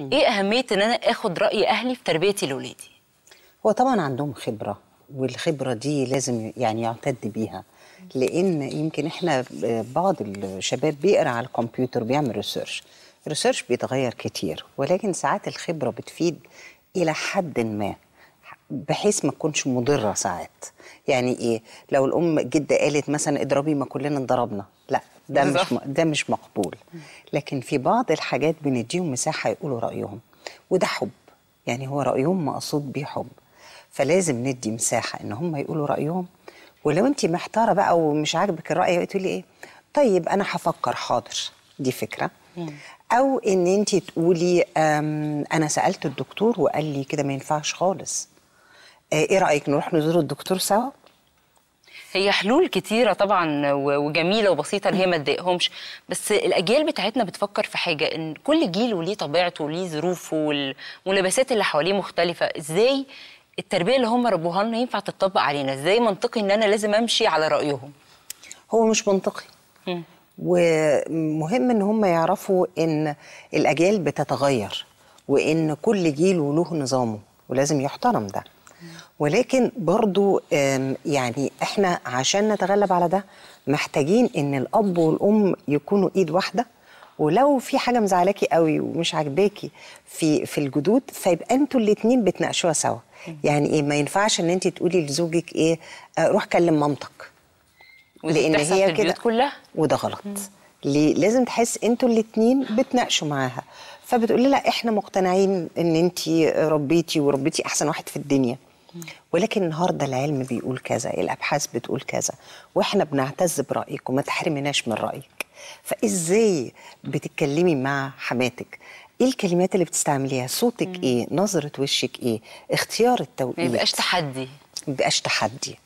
ايه اهميه ان انا اخد راي اهلي في تربيتي لاولادي هو طبعا عندهم خبره والخبره دي لازم يعني يعتد بيها لان يمكن احنا بعض الشباب بيقرا على الكمبيوتر بيعمل ريسيرش الريسيرش بيتغير كتير ولكن ساعات الخبره بتفيد الى حد ما بحيث ما تكونش مضره ساعات يعني ايه لو الام جده قالت مثلا اضربي ما كلنا انضربنا لا ده مش ده مش مقبول لكن في بعض الحاجات بنديهم مساحه يقولوا رايهم وده حب يعني هو رايهم مقصود بيه حب فلازم ندي مساحه ان هم يقولوا رايهم ولو انت محتاره بقى ومش عاجبك الراي تقولي ايه طيب انا هفكر حاضر دي فكره او ان انت تقولي انا سالت الدكتور وقال لي كده ما ينفعش خالص آه، ايه رايك نروح نزور الدكتور سوا هي حلول كتيره طبعا وجميله وبسيطه ان هي ما تضايقهمش بس الاجيال بتاعتنا بتفكر في حاجه ان كل جيل وليه طبيعته وليه ظروفه والملابسات اللي حواليه مختلفه ازاي التربيه اللي هم ربوها لنا ينفع تتطبق علينا ازاي منطقي ان انا لازم امشي على رايهم هو مش منطقي م. ومهم ان هم يعرفوا ان الاجيال بتتغير وان كل جيل وله نظامه ولازم يحترم ده ولكن برضو يعني احنا عشان نتغلب على ده محتاجين ان الاب والام يكونوا ايد واحده ولو في حاجه مزعلاكي قوي ومش عاجباكي في في الجدود فيبقى انتوا الاثنين بتناقشوها سوا يعني ايه ما ينفعش ان انت تقولي لزوجك ايه آه روح كلم مامتك لان هي كده كلها وده غلط ليه لازم تحس انتوا الاثنين بتناقشوا معاها فبتقولي لا احنا مقتنعين ان انت ربيتي وربيتي احسن واحد في الدنيا ولكن النهارده العلم بيقول كذا الابحاث بتقول كذا واحنا بنعتز برايك وما تحرمناش من رايك فازاي بتتكلمي مع حماتك ايه الكلمات اللي بتستعمليها صوتك مم. ايه نظره وشك ايه اختيار التوقيت ما يبقاش تحدي ما يبقاش تحدي